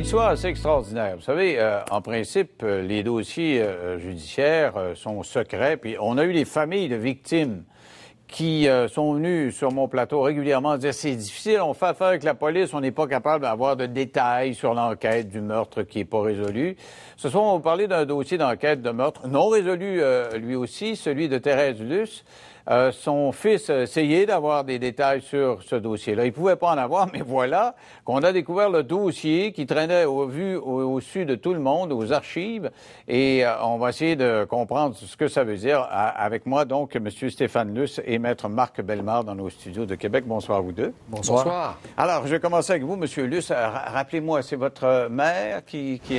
histoire assez extraordinaire. Vous savez, euh, en principe, euh, les dossiers euh, judiciaires sont secrets. Puis on a eu des familles de victimes qui sont venues sur mon plateau régulièrement dire c'est difficile, on fait affaire avec la police, on n'est pas capable d'avoir de détails sur l'enquête du meurtre qui n'est pas résolu. Ce soir, on va parler d'un dossier d'enquête de meurtre non résolu lui aussi, celui de Thérèse Luce. Euh, son fils essayait d'avoir des détails sur ce dossier-là. Il pouvait pas en avoir, mais voilà qu'on a découvert le dossier qui traînait au vu au, de tout le monde, aux archives, et euh, on va essayer de comprendre ce que ça veut dire. avec moi, donc, M. Stéphane Luce et Maître Marc Belmar dans nos studios de Québec. Bonsoir vous deux. Bonsoir. Alors, je vais commencer avec vous, M. Luce. Euh, rappelez-moi, c'est votre mère qui, a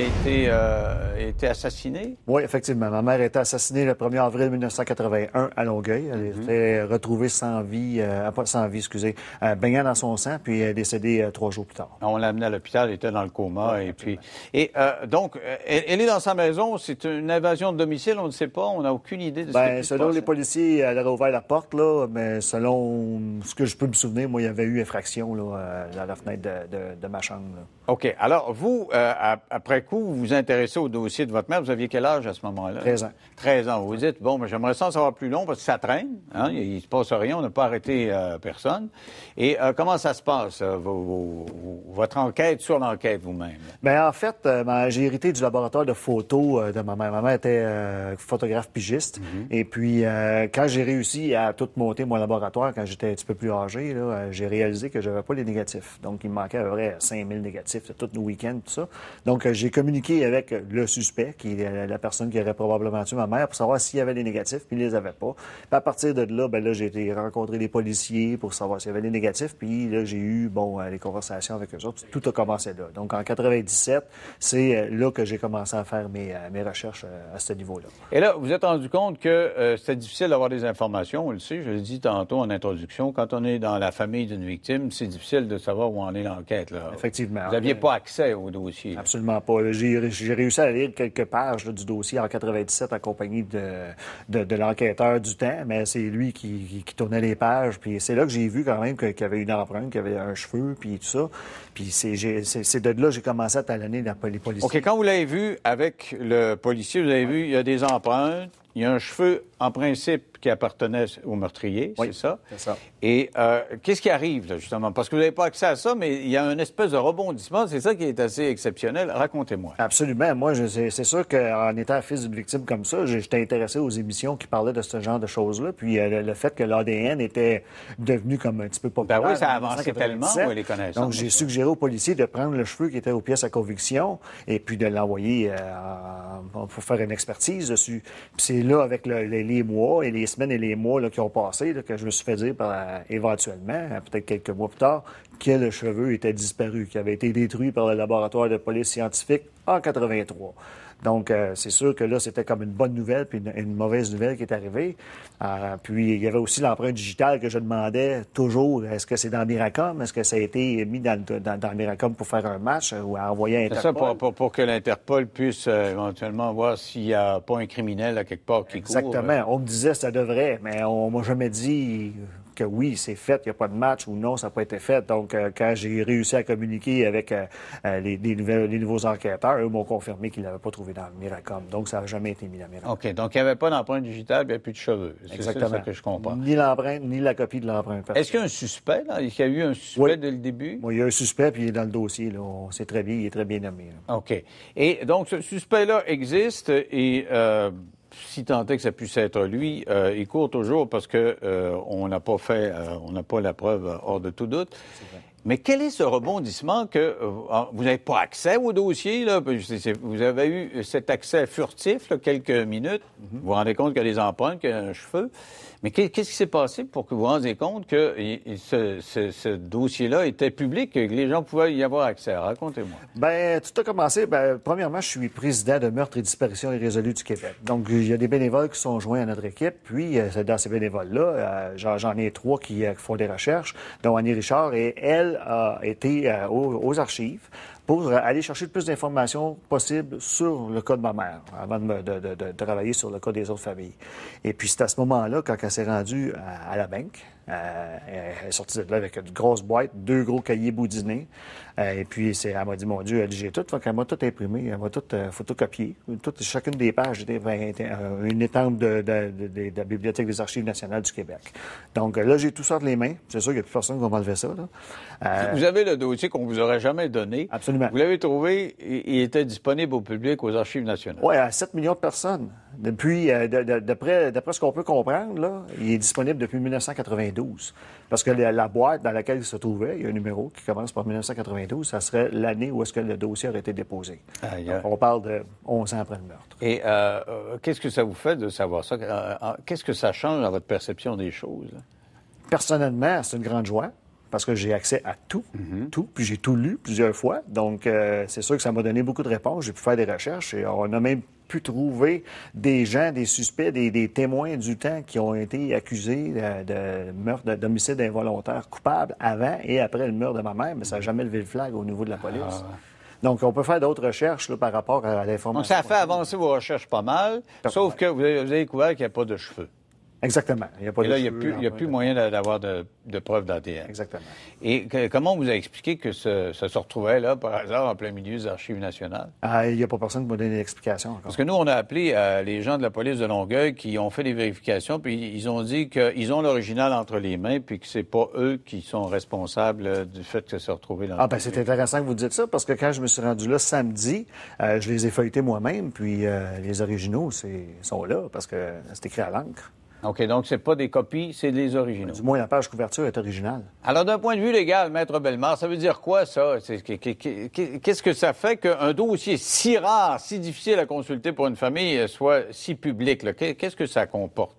été, été assassinée? Oui, effectivement. Ma mère a été assassinée le 1er avril 1981 à Longueuil. Elle était mhm. retrouvé sans vie, euh, pas sans vie, excusez, euh, baignant dans son sang, puis est euh, décédé trois jours plus tard. On l'a amené à l'hôpital, il était dans le coma. et puis, et donc, elle, est dans sa maison, c'est une invasion de domicile, on ne sait pas, on n'a aucune idée de ce Bien, Selon les policiers, elle a ouvert la porte, là, mais selon ce que je peux me souvenir, moi, il y avait eu effraction là, dans la fenêtre de, ma chambre. OK. Alors, vous, euh, après coup, vous vous intéressez au dossier de votre mère. Vous aviez quel âge à ce moment-là? 13 ans. 13 ans. Vous vous dites, bon, mais j'aimerais ça en savoir plus long parce que ça traîne. Hein. Il ne se passe rien. On n'a pas arrêté euh, personne. Et euh, comment ça se passe, votre enquête sur l'enquête vous-même? Bien, en fait, j'ai hérité du laboratoire de photos de ma mère. Ma mère était photographe pigiste. Mhm. Et puis, quand j'ai réussi à tout monter mon laboratoire, quand j'étais un petit peu plus âgé, j'ai réalisé que je n'avais pas les négatifs. Donc, il me manquait à peu près 5000 négatifs tout nos week-ends, tout ça. Donc, euh, j'ai communiqué avec le suspect, qui est la personne qui aurait probablement tué ma mère, pour savoir s'il y avait des négatifs, puis il ne les avait pas. Puis à partir de là, ben là, j'ai été rencontrer les policiers pour savoir s'il y avait des négatifs, puis là, j'ai eu, bon, euh, les conversations avec eux autres. Tout a commencé là. Donc, en 97, c'est euh, là que j'ai commencé à faire mes, recherches à ce niveau-là. Et là, vous êtes rendu compte que c'est c'était difficile d'avoir des informations, on le je le dis tantôt en introduction, quand on est dans la famille d'une victime, c'est difficile de savoir où en est l'enquête. là Effectivement n'aviez euh, pas accès au dossier. Absolument pas. J'ai réussi à lire quelques pages du dossier en 97 en compagnie de, l'enquêteur du temps, mais c'est lui qui, tournait les pages. Puis c'est là que j'ai vu quand même qu'il y avait une empreinte, qu'il y avait un cheveu, puis tout ça. Puis c'est de là que j'ai commencé à talonner les policiers. OK, quand vous l'avez vu avec le policier, vous avez vu, il y a des empreintes il y a un cheveu, en principe, qui appartenait au meurtrier, c'est ça? Et euh, qu'est-ce qui arrive, justement? Parce que vous n'avez pas accès à ça, mais il y a une espèce de rebondissement. C'est ça qui est assez exceptionnel. Racontez-moi. Absolument. Moi, c'est sûr qu'en étant fils d'une victime comme ça, j'étais intéressé aux émissions qui parlaient de ce genre de choses-là. Puis euh, le fait que l'ADN était devenu comme un petit peu ben populaire. oui, ça a tellement, les connaissances. Donc, j'ai suggéré aux policiers de prendre le cheveu qui était aux pièces à conviction et puis de l'envoyer euh, pour faire une expertise dessus. Puis là, avec les, mois et les semaines et les mois qui ont passé, que je me suis fait dire euh, éventuellement, euh, peut-être quelques mois plus tard, que le cheveu était disparu, qui avait été détruit par le laboratoire de police scientifique en 83. Donc, euh, c'est sûr que là, c'était comme une bonne nouvelle puis une, mauvaise nouvelle qui est arrivée. Euh, puis, il y avait aussi l'empreinte digitale que je demandais toujours. Est-ce que c'est dans Miracom? Est-ce que ça a été mis dans, dans, Miracom pour faire un match euh, ou à envoyer à Interpol? C'est ça, pour, pour, que l'Interpol puisse éventuellement voir s'il n'y a pas un criminel à quelque part qui court. Exactement. On me disait ça devrait, mais on m'a jamais dit que oui, c'est fait, il n'y a pas de match ou non, ça n'a pas été fait. Donc, euh, quand j'ai réussi à communiquer avec euh, euh, les, nouveaux enquêteurs, eux m'ont confirmé qu'ils ne l'avaient pas trouvé dans Miracom. Donc, ça n'a jamais été mis dans Miracom. OK. Donc, il n'y avait pas d'empreinte digitale, il n'y avait plus de cheveux. Exactement. que je comprends. Ni l'empreinte, ni la copie de l'empreinte. Est-ce qu'il y a un suspect? Là? Il y a eu un suspect dès le début? Oui, il y a un suspect, puis il est dans le dossier. Là. On sait très bien, il est très bien nommé. OK. Et donc, ce suspect-là existe et si tant est que ça puisse être lui, euh, il court toujours parce qu'on euh, n'a pas fait, euh, on n'a pas la preuve hors de tout doute. Mais quel est ce rebondissement que euh, vous n'avez pas accès au dossier? Là, vous avez eu cet accès furtif, quelques minutes. Mhm. Vous vous rendez compte qu'il y a des empreintes, qu'il y a un cheveu. Mais qu'est-ce qui s'est passé pour que vous vous rendez compte que ce, dossier-là était public et que les gens pouvaient y avoir accès? Racontez-moi. Bien, tout a commencé. Ben, premièrement, je suis président de Meurtre et disparition irrésolue du Québec. Donc, il y a des bénévoles qui sont joints à notre équipe. Puis, euh, dans ces bénévoles-là, euh, j'en ai trois qui font des recherches, dont Annie Richard et elle, a été euh, aux, aux archives pour aller chercher le plus d'informations possible sur le cas de ma mère, avant de, travailler sur le cas des autres familles. Et puis, c'est à ce moment-là, quand elle s'est rendue à, la banque, euh, elle est sortie de là avec une grosse boîte, deux gros cahiers boudinés. Euh, et puis, elle m'a dit, mon Dieu, elle dit, j'ai tout. Donc, elle m'a tout imprimé, elle m'a tout euh, photocopié. chacune des pages était une étampe de, la Bibliothèque des Archives nationales du Québec. Donc là, j'ai tout ça de les mains. C'est sûr qu'il n'y a plus personne qui va m'enlever ça. vous avez le dossier qu'on ne vous aurait jamais donné. Absolument vous l'avez trouvé, il était disponible au public aux Archives nationales. Oui, à 7 millions de personnes. Depuis, euh, d'après ce qu'on peut comprendre, il est disponible depuis 1992. Parce que la, boîte dans laquelle il se trouvait, il y a un numéro qui commence par 1992, ça serait l'année où est-ce que le dossier aurait été déposé. on parle de 11 ans après le meurtre. Et euh, euh, qu'est-ce que ça vous fait de savoir ça? Qu'est-ce que ça change dans votre perception des choses? Personnellement, c'est une grande joie parce que j'ai accès à tout, mhm. tout, puis j'ai tout lu plusieurs fois. Donc, euh, c'est sûr que ça m'a donné beaucoup de réponses. J'ai pu faire des recherches et on a même pu trouver des gens, des suspects, des, témoins du temps qui ont été accusés euh, de, meurtre, d'homicide involontaire coupable avant et après le meurtre de ma mère, mais ça n'a jamais levé le flag au niveau de la police. Ah. Donc, on peut faire d'autres recherches par rapport à l'information. ça fait avancer vos recherches pas mal, sauf que vous avez découvert qu'il n'y a pas de cheveux. Exactement. Il il n'y a, plus, moyen d'avoir de, preuves d'ADN. Exactement. Et comment vous a expliqué que ça se retrouvait là, par hasard, en plein milieu des archives nationales? Ah, il n'y a pas personne qui m'a donné l'explication encore. Parce que nous, on a appelé euh, les gens de la police de Longueuil qui ont fait des vérifications, puis ils ont dit qu'ils ont l'original entre les mains, puis que c'est pas eux qui sont responsables euh, du fait que ça se retrouvait dans Ah, ben c'est intéressant que vous dites ça, parce que quand je me suis rendu là samedi, euh, je les ai feuilletés moi-même, puis les originaux sont là, parce que c'est écrit à l'encre. OK, donc c'est pas des copies, c'est des originaux. Du moins, la page couverture est originale. Alors, d'un point de vue légal, Maître Bellemare, ça veut dire quoi, ça? Qu'est-ce que ça fait qu'un dossier si rare, si difficile à consulter pour une famille euh, soit si public? Qu'est-ce que ça comporte?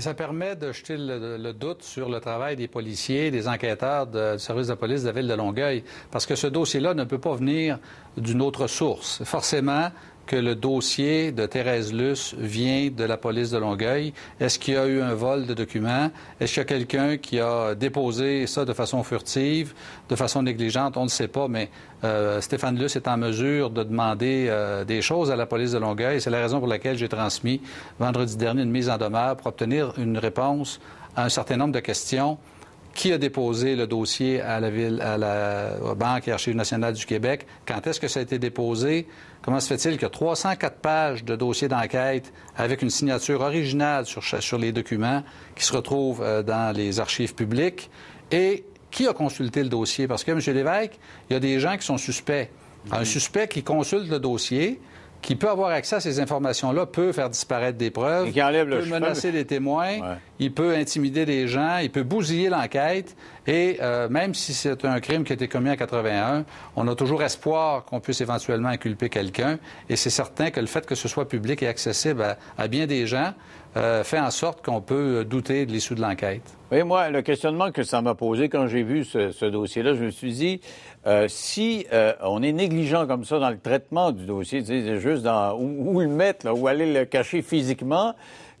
ça permet de jeter le, doute sur le travail des policiers, des enquêteurs du service de police de la ville de Longueuil, parce que ce dossier-là ne peut pas venir d'une autre source. Forcément, que le dossier de Thérèse Luce vient de la police de Longueuil? Est-ce qu'il y a eu un vol de documents? Est-ce qu'il y a quelqu'un qui a déposé ça de façon furtive, de façon négligente? On ne sait pas, mais euh, Stéphane Luce est en mesure de demander euh, des choses à la police de Longueuil. C'est la raison pour laquelle j'ai transmis vendredi dernier une mise en demeure pour obtenir une réponse à un certain nombre de questions qui a déposé le dossier à la ville, à la Banque et Archives nationales du Québec, quand est-ce que ça a été déposé, comment se fait-il que 304 pages de dossier d'enquête avec une signature originale sur, sur les documents qui se retrouvent euh, dans les archives publiques et qui a consulté le dossier? Parce que, M. Lévesque, il y a des gens qui sont suspects. Un mhm. suspect qui consulte le dossier, qui peut avoir accès à ces informations-là peut faire disparaître des preuves, peut menacer des témoins, il peut intimider des gens, il peut bousiller l'enquête. Et euh, même si c'est un crime qui a été commis en 81, on a toujours espoir qu'on puisse éventuellement inculper quelqu'un. Et c'est certain que le fait que ce soit public et accessible à, bien des gens euh, fait en sorte qu'on peut euh, douter de l'issue de l'enquête. Oui, moi, le questionnement que ça m'a posé quand j'ai vu ce, dossier-là, je me suis dit, euh, si euh, on est négligent comme ça dans le traitement du dossier, c'est juste dans, où, où, le mettre, là, où aller le cacher physiquement,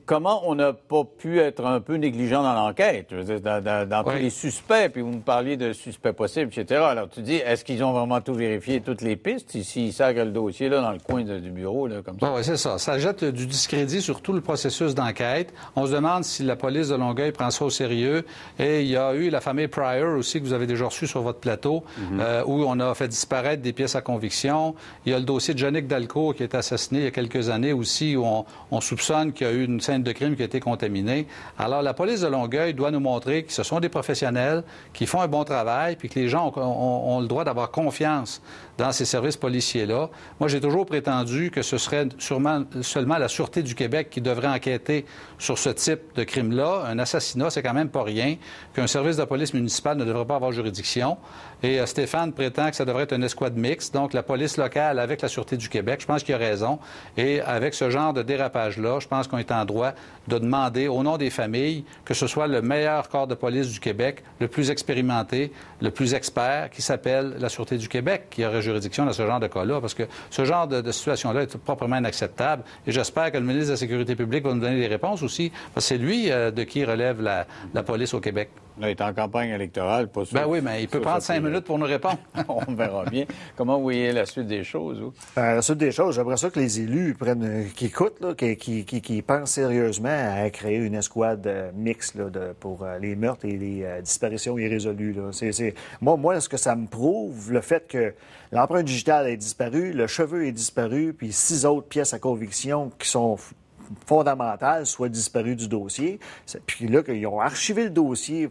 comment on n'a pas pu être un peu négligent dans l'enquête, dans, tous les suspects, puis vous me parliez de suspects possibles, etc. Alors tu dis, est-ce qu'ils ont vraiment tout vérifié, toutes les pistes, s'ils sacrent le dossier là, dans le coin du bureau, là, comme ça? Bon, oui, c'est ça. Ça jette du discrédit sur tout le processus d'enquête. On se demande si la police de Longueuil prend ça au sérieux. Et il y a eu la famille Pryor aussi, que vous avez déjà reçue sur votre plateau, mhm. euh, où on a fait disparaître des pièces à conviction. Il y a le dossier de Yannick Dalco qui est assassiné il y a quelques années aussi, où on, on soupçonne qu'il y a eu une de crimes qui a été contaminé. Alors, la police de Longueuil doit nous montrer que ce sont des professionnels qui font un bon travail, puis que les gens ont, le droit d'avoir confiance dans ces services policiers-là. Moi, j'ai toujours prétendu que ce serait sûrement, seulement la Sûreté du Québec qui devrait enquêter sur ce type de crime-là. Un assassinat, c'est quand même pas rien, qu'un service de police municipale ne devrait pas avoir juridiction. Et euh, Stéphane prétend que ça devrait être une escouade mixte, donc la police locale avec la Sûreté du Québec. Je pense qu'il a raison. Et avec ce genre de dérapage-là, je pense qu'on est en droit de demander, au nom des familles, que ce soit le meilleur corps de police du Québec, le plus expérimenté, le plus expert, qui s'appelle la Sûreté du Québec, qui aurait juridiction dans ce genre de cas-là, parce que ce genre de, situation-là est proprement inacceptable. Et j'espère que le ministre de la Sécurité publique va nous donner des réponses aussi, parce que c'est lui euh, de qui relève la police au Québec il est en campagne électorale, pas sûr. Ben oui, mais il peut prendre cinq minutes pour nous répondre. On verra bien. Comment vous voyez la suite des choses? Ben, la suite des choses, j'aimerais ça que les élus prennent, euh, qui écoutent, qui, pensent sérieusement à créer une escouade euh, mixte pour euh, les meurtres et les disparitions irrésolues. Moi, moi, ce que ça me prouve, le fait que l'empreinte digitale est disparue, le cheveu est disparu, puis six autres pièces à conviction qui sont fondamentales soient disparues du dossier. Puis là, qu'ils ont archivé le dossier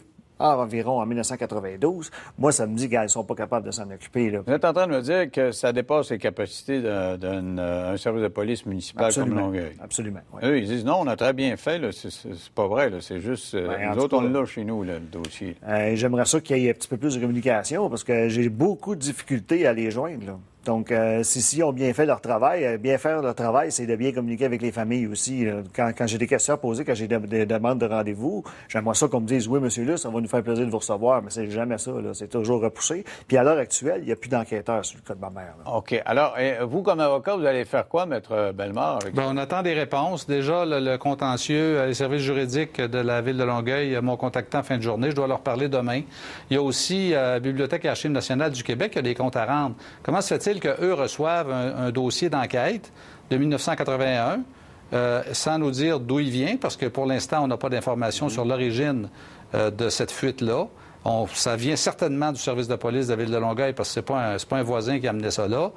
environ en 1992. Moi, ça me dit qu'ils ne sont pas capables de s'en occuper. Vous êtes en train de me dire que ça dépasse les capacités d'un euh, service de police municipal comme Longueuil. Absolument. Eux, ils disent non, on a très bien fait. C'est pas vrai. C'est juste. Euh, nous autres, on l'a chez nous, le dossier. Euh, j'aimerais ça qu'il y ait un petit peu plus de communication parce que j'ai beaucoup de difficultés à les joindre. Donc, euh, si, si, ont bien fait leur travail, euh, bien faire leur travail, c'est de bien communiquer avec les familles aussi. Euh, quand, j'ai des questions à poser, quand j'ai des, demandes de rendez-vous, j'aimerais ça qu'on me dise, oui, monsieur Luce, ça va nous faire plaisir de vous recevoir, mais c'est jamais ça, c'est toujours repoussé. Puis à l'heure actuelle, il n'y a plus d'enquêteurs sur le cas de ma mère. OK. Alors, vous, comme avocat, vous allez faire quoi, maître Bellemare? Ben, on attend des réponses. Déjà, le, contentieux, euh, les services juridiques de la ville de Longueuil m'ont contacté en fin de journée. Je dois leur parler demain. Il y a aussi la Bibliothèque et Archives du Québec qui a des comptes à rendre. Comment se fait-il qu'eux reçoivent un, dossier d'enquête de 1981 euh, sans nous dire d'où il vient, parce que pour l'instant, on n'a pas d'informations sur l'origine euh, de cette fuite-là. ça vient certainement du service de police de la ville de Longueuil, parce que ce n'est pas, pas, un voisin qui a amené ça là.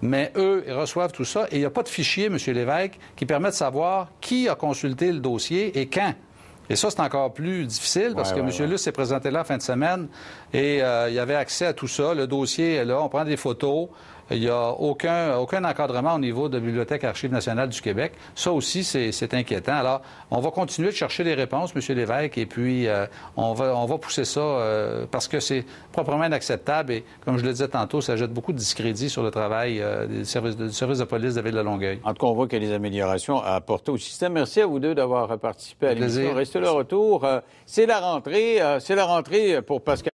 Mais eux, reçoivent tout ça, et il n'y a pas de fichier, M. Lévesque, qui permet de savoir qui a consulté le dossier et quand. Et ça, c'est encore plus difficile parce que M. s'est présenté là en fin de semaine et euh, il y avait accès à tout ça. Le dossier est là, on prend des photos. Il n'y a aucun, encadrement au niveau de la Bibliothèque Archives nationales du Québec. Ça aussi, c'est inquiétant. Alors, on va continuer de chercher des réponses, M. Lévesque, et puis euh, on, va, pousser ça euh, parce que c'est proprement inacceptable et, comme je le disais tantôt, ça jette beaucoup de discrédit sur le travail euh, du, service de, police de la Ville de Longueuil. En tout cas, on voit qu'il y a des améliorations à apporter au système. Merci à vous deux d'avoir participé à l'émission. Restez le retour. C'est la rentrée. C'est la rentrée pour Pascal.